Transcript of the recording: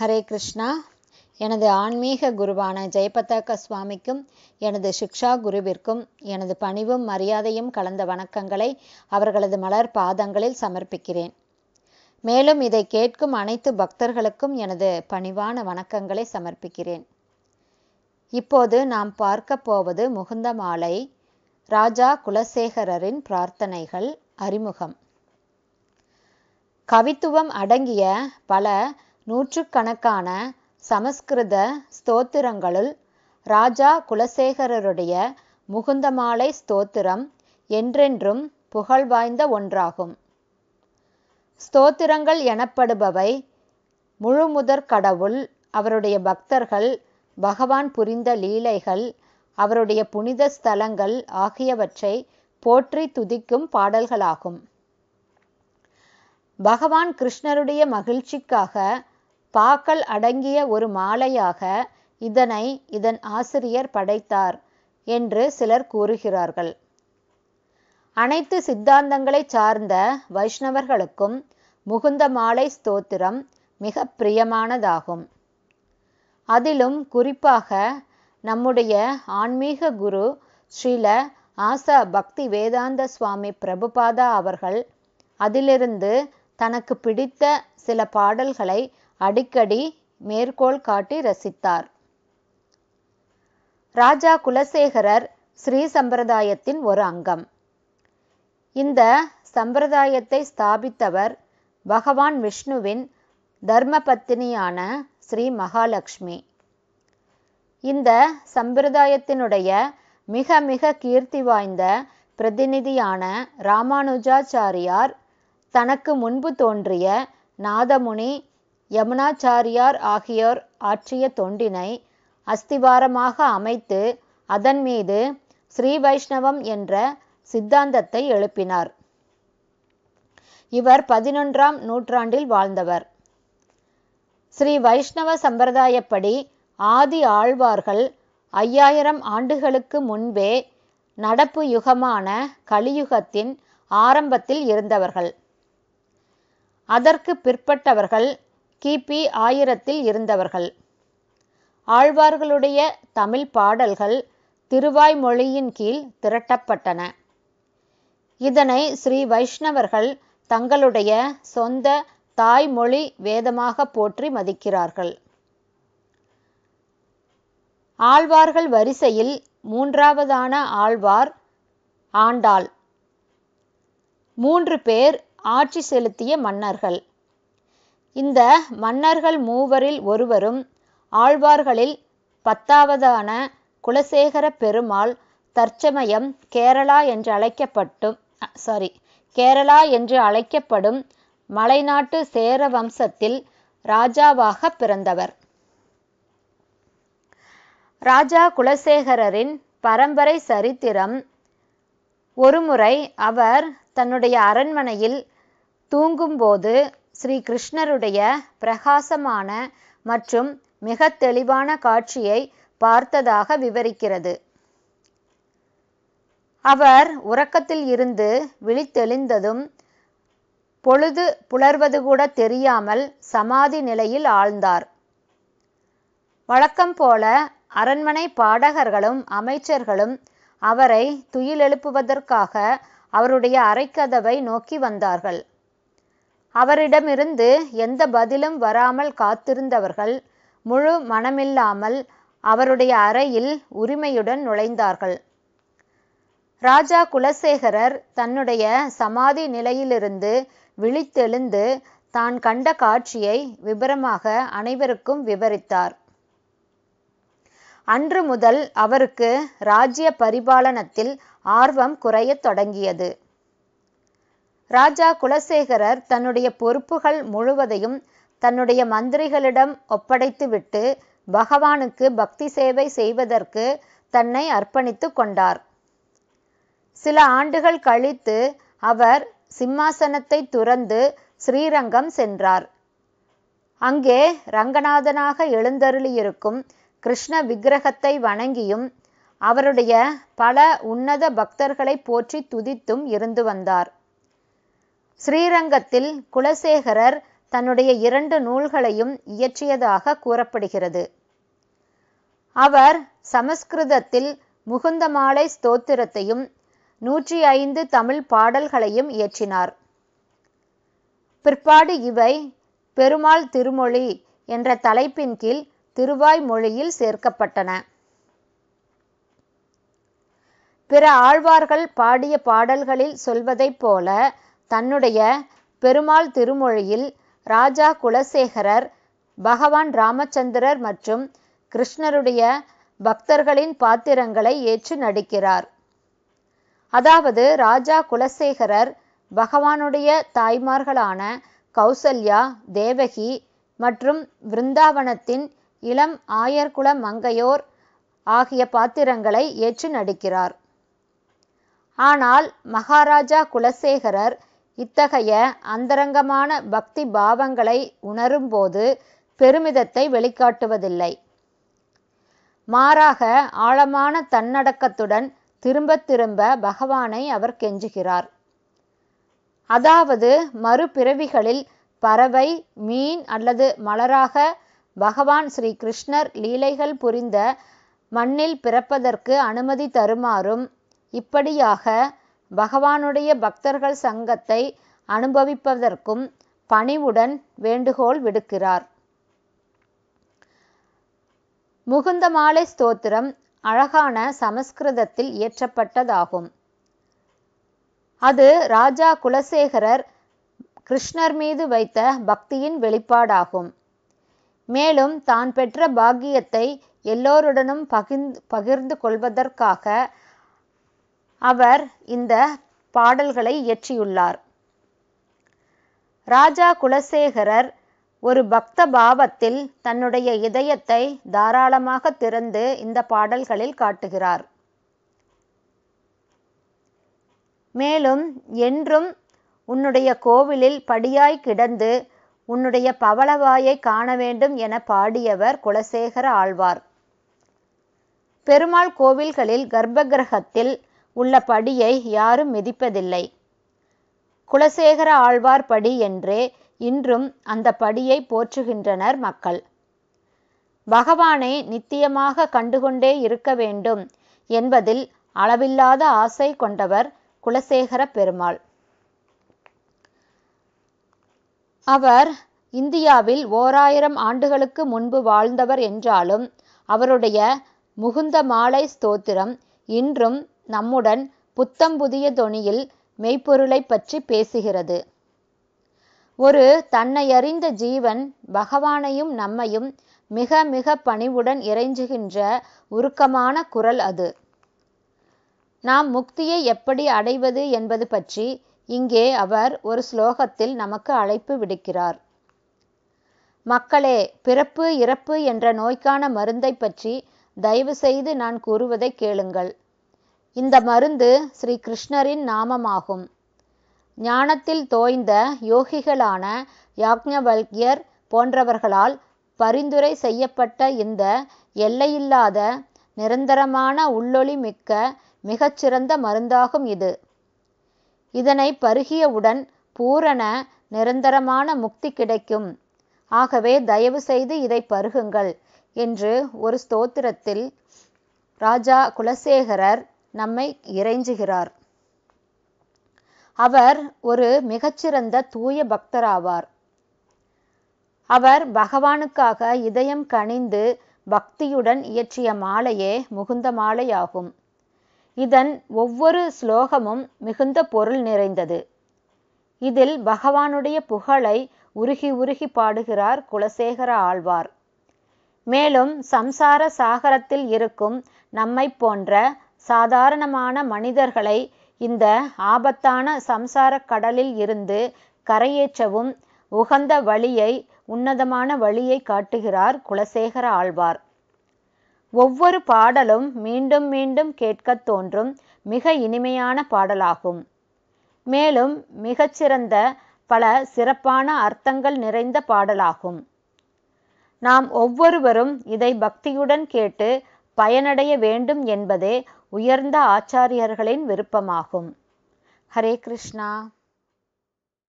ஹரே கிருஷ்ணா எனது ஆன்மீக குருவான ஜெயபதாக்க சுவாமிக்கும் எனது சிக்ஷா குருவிற்கும் எனது பணிவும் மரியாதையும் கலந்த வணக்கங்களை அவர்களது மலர் பாதங்களில் சமர்ப்பிக்கிறேன் மேலும் இதை கேட்கும் அனைத்து பக்தர்களுக்கும் எனது பணிவான வணக்கங்களை சமர்ப்பிக்கிறேன் இப்போது நாம் பார்க்க போவது முகுந்த மாலை ராஜா குலசேகரரின் பிரார்த்தனைகள் அறிமுகம் கவித்துவம் அடங்கிய பல நூற்றுக்கணக்கான சமஸ்கிருத ஸ்தோத்திரங்களுள் ராஜா குலசேகரருடைய முகுந்தமாலை ஸ்தோத்திரம் என்றென்றும் புகழ்வாய்ந்த ஒன்றாகும் ஸ்தோத்திரங்கள் எனப்படுபவை முழுமுதற் கடவுள் அவருடைய பக்தர்கள் பகவான் புரிந்த லீலைகள் அவருடைய புனித ஸ்தலங்கள் ஆகியவற்றை போற்றி துதிக்கும் பாடல்களாகும் பகவான் கிருஷ்ணருடைய மகிழ்ச்சிக்காக பாக்கள் அடங்கிய ஒரு மாலையாக இதனை இதன் ஆசிரியர் படைத்தார் என்று சிலர் கூறுகிறார்கள் அனைத்து சித்தாந்தங்களை சார்ந்த வைஷ்ணவர்களுக்கும் முகுந்த மாலை ஸ்தோத்திரம் மிக பிரியமானதாகும் அதிலும் குறிப்பாக நம்முடைய ஆன்மீக குரு ஸ்ரீல ஆசா பக்தி வேதாந்த சுவாமி பிரபுபாதா அவர்கள் அதிலிருந்து தனக்கு பிடித்த சில பாடல்களை அடிக்கடி மேற்கோள் காட்டி ரசித்தார் ராஜா குலசேகரர் ஸ்ரீ சம்பிரதாயத்தின் ஒரு அங்கம் இந்த சம்பிரதாயத்தை ஸ்தாபித்தவர் பகவான் விஷ்ணுவின் தர்மபத்தினியான ஸ்ரீ மகாலட்சுமி இந்த சம்பிரதாயத்தினுடைய மிக மிக கீர்த்தி வாய்ந்த பிரதிநிதியான ராமானுஜாச்சாரியார் தனக்கு முன்பு தோன்றிய நாதமுனி யமுனாச்சாரியார் ஆகியோர் ஆற்றிய தொண்டினை அஸ்திவாரமாக அமைத்து அதன் மீது ஸ்ரீ வைஷ்ணவம் என்ற சித்தாந்தத்தை எழுப்பினார் இவர் பதினொன்றாம் நூற்றாண்டில் வாழ்ந்தவர் ஸ்ரீ வைஷ்ணவ சம்பிரதாயப்படி ஆதி ஆழ்வார்கள் ஐயாயிரம் ஆண்டுகளுக்கு முன்பே நடப்பு யுகமான கலியுகத்தின் ஆரம்பத்தில் இருந்தவர்கள் அதற்கு பிற்பட்டவர்கள் கிபி ஆயிரத்தில் இருந்தவர்கள் ஆழ்வார்களுடைய தமிழ் பாடல்கள் திருவாய்மொழியின் கீழ் திரட்டப்பட்டன இதனை ஸ்ரீ வைஷ்ணவர்கள் தங்களுடைய சொந்த தாய்மொழி வேதமாக போற்றி மதிக்கிறார்கள் ஆழ்வார்கள் வரிசையில் மூன்றாவதான ஆழ்வார் ஆண்டாள் மூன்று பேர் ஆட்சி செலுத்திய மன்னர்கள் இந்த மன்னர்கள் மூவரில் ஒருவரும் ஆழ்வார்களில் பத்தாவதான குலசேகர பெருமாள் தற்சமயம் கேரளா என்று அழைக்கப்பட்டும் சாரி கேரளா என்று அழைக்கப்படும் மலைநாட்டு சேர வம்சத்தில் ராஜாவாக பிறந்தவர் ராஜா குலசேகரரின் பரம்பரை சரித்திரம் ஒருமுறை அவர் தன்னுடைய அரண்மனையில் தூங்கும்போது ஸ்ரீ கிருஷ்ணருடைய பிரகாசமான மற்றும் மிக தெளிவான காட்சியை பார்த்ததாக விவரிக்கிறது அவர் உறக்கத்தில் இருந்து விழித்தெளிந்ததும் பொழுது புலர்வது கூட தெரியாமல் சமாதி நிலையில் ஆழ்ந்தார் வழக்கம் போல அரண்மனை பாடகர்களும் அமைச்சர்களும் அவரை துயிலெழுப்புவதற்காக அவருடைய அரைக்கதவை நோக்கி வந்தார்கள் அவரிடமிருந்து எந்த பதிலும் வராமல் காத்திருந்தவர்கள் முழு மனமில்லாமல் அவருடைய அறையில் உரிமையுடன் நுழைந்தார்கள் ராஜா குலசேகரர் தன்னுடைய சமாதி நிலையிலிருந்து விழித்தெழுந்து தான் கண்ட காட்சியை விபரமாக அனைவருக்கும் விவரித்தார் அன்று முதல் அவருக்கு ராஜ்ய பரிபாலனத்தில் ஆர்வம் குறையத் தொடங்கியது ராஜா குலசேகரர் தன்னுடைய பொறுப்புகள் முழுவதையும் தன்னுடைய மந்திரிகளிடம் ஒப்படைத்துவிட்டு பகவானுக்கு பக்தி சேவை செய்வதற்கு தன்னை அர்ப்பணித்து கொண்டார் சில ஆண்டுகள் கழித்து அவர் சிம்மாசனத்தை துறந்து ஸ்ரீரங்கம் சென்றார் அங்கே ரங்கநாதனாக எழுந்தருளியிருக்கும் கிருஷ்ண விக்கிரகத்தை வணங்கியும் அவருடைய பல உன்னத பக்தர்களை போற்றி துதித்தும் இருந்து வந்தார் ஸ்ரீரங்கத்தில் குலசேகரர் தன்னுடைய இரண்டு நூல்களையும் இயற்றியதாக கூறப்படுகிறது அவர் சமஸ்கிருதத்தில் முகுந்தமாலை ஸ்தோத்திரத்தையும் நூற்றி ஐந்து தமிழ் பாடல்களையும் இயற்றினார் பிற்பாடு இவை பெருமாள் திருமொழி என்ற தலைப்பின் கீழ் திருவாய் மொழியில் சேர்க்கப்பட்டன பிற ஆழ்வார்கள் பாடிய பாடல்களில் சொல்வதைப் போல தன்னுடைய பெருமாள் திருமொழியில் ராஜா குலசேகரர் பகவான் ராமச்சந்திரர் மற்றும் கிருஷ்ணருடைய பக்தர்களின் பாத்திரங்களை ஏற்று நடிக்கிறார் அதாவது ராஜா குலசேகரர் பகவானுடைய தாய்மார்களான கௌசல்யா தேவகி மற்றும் விருந்தாவனத்தின் இளம் ஆயர்குல மங்கையோர் ஆகிய பாத்திரங்களை ஏற்று நடிக்கிறார் ஆனால் மகாராஜா குலசேகரர் இத்தகைய அந்தரங்கமான பக்தி பாவங்களை உணரும்போது பெருமிதத்தை வெளிக்காட்டுவதில்லை மாறாக ஆழமான தன்னடக்கத்துடன் திரும்ப திரும்ப பகவானை அவர் கெஞ்சுகிறார் அதாவது மறுபிறவிகளில் பறவை மீன் அல்லது மலராக பகவான் ஸ்ரீ கிருஷ்ணர் லீலைகள் புரிந்த மண்ணில் பிறப்பதற்கு அனுமதி தருமாறும் இப்படியாக பகவானுடைய பக்தர்கள் சங்கத்தை அனுபவிப்பதற்கும் பணிவுடன் வேண்டுகோள் விடுக்கிறார் முகுந்த மாலை ஸ்தோத்திரம் அழகான சமஸ்கிருதத்தில் இயற்றப்பட்டதாகும் அது ராஜா குலசேகரர் கிருஷ்ணர் மீது வைத்த பக்தியின் வெளிப்பாடாகும் மேலும் தான் பெற்ற பாக்கியத்தை எல்லோருடனும் பகிர்ந்து பகிர்ந்து கொள்வதற்காக அவர் இந்த பாடல்களை இயற்றியுள்ளார் ராஜா குலசேகரர் ஒரு பக்த பாவத்தில் தன்னுடைய இதயத்தை தாராளமாக திறந்து இந்த பாடல்களில் காட்டுகிறார் மேலும் என்றும் உன்னுடைய கோவிலில் படியாய் கிடந்து உன்னுடைய பவளவாயை காண வேண்டும் என பாடியவர் குலசேகர ஆழ்வார் பெருமாள் கோவில்களில் கர்ப்பகிரகத்தில் உள்ள படியை யாரும் மிதிப்பதில்லை குலசேகர ஆழ்வார் படி என்றே இன்றும் அந்த படியை போற்றுகின்றனர் மக்கள் பகவானை நித்தியமாக கண்டுகொண்டே இருக்க வேண்டும் என்பதில் அளவில்லாத ஆசை கொண்டவர் குலசேகர பெருமாள் அவர் இந்தியாவில் ஓராயிரம் ஆண்டுகளுக்கு முன்பு வாழ்ந்தவர் என்றாலும் அவருடைய முகுந்த மாலை ஸ்தோத்திரம் இன்றும் நம்முடன் புத்தம் புதிய தொனியில் மெய்ப்பொருளை பற்றி பேசுகிறது ஒரு தன்னையறிந்த ஜீவன் பகவானையும் நம்மையும் மிக மிக பணிவுடன் இறைஞ்சுகின்ற உருக்கமான குரல் அது நாம் முக்தியை எப்படி அடைவது என்பது பற்றி இங்கே அவர் ஒரு ஸ்லோகத்தில் நமக்கு அழைப்பு விடுக்கிறார் மக்களே பிறப்பு இறப்பு என்ற நோய்க்கான மருந்தை பற்றி தயவு செய்து நான் கூறுவதை கேளுங்கள் இந்த மருந்து ஸ்ரீ கிருஷ்ணரின் நாமமாகும் ஞானத்தில் தோய்ந்த யோகிகளான யாக்ஞவல்யர் போன்றவர்களால் பரிந்துரை செய்யப்பட்ட இந்த எல்லையில்லாத நிரந்தரமான உள்ளொளி மிக்க மிகச்சிறந்த மருந்தாகும் இது இதனை பருகியவுடன் பூரண நிரந்தரமான முக்தி கிடைக்கும் ஆகவே தயவு செய்து இதை பருகுங்கள் என்று ஒரு ஸ்தோத்திரத்தில் ராஜா குலசேகரர் நம்மை இறைஞ்சுகிறார் அவர் ஒரு மிகச்சிறந்த தூய பக்தராவார் அவர் பகவானுக்காக இதயம் கனிந்து பக்தியுடன் இயற்றிய மாலையே முகுந்த மாலையாகும் இதன் ஒவ்வொரு ஸ்லோகமும் மிகுந்த பொருள் நிறைந்தது இதில் பகவானுடைய புகழை உருகி உருகி பாடுகிறார் குலசேகர ஆழ்வார் மேலும் சம்சார சாகரத்தில் இருக்கும் நம்மை போன்ற சாதாரணமான மனிதர்களை இந்த ஆபத்தான சம்சாரக் கடலில் இருந்து கரையேற்றவும் உகந்த வழியை உன்னதமான வழியை காட்டுகிறார் குலசேகர ஆழ்வார் ஒவ்வொரு பாடலும் மீண்டும் மீண்டும் கேட்கத் தோன்றும் மிக இனிமையான பாடலாகும் மேலும் மிகச்சிறந்த பல சிறப்பான அர்த்தங்கள் நிறைந்த பாடலாகும் நாம் ஒவ்வொருவரும் இதை பக்தியுடன் கேட்டு பயனடைய வேண்டும் என்பதே உயர்ந்த ஆச்சாரியர்களின் விருப்பமாகும் ஹரே கிருஷ்ணா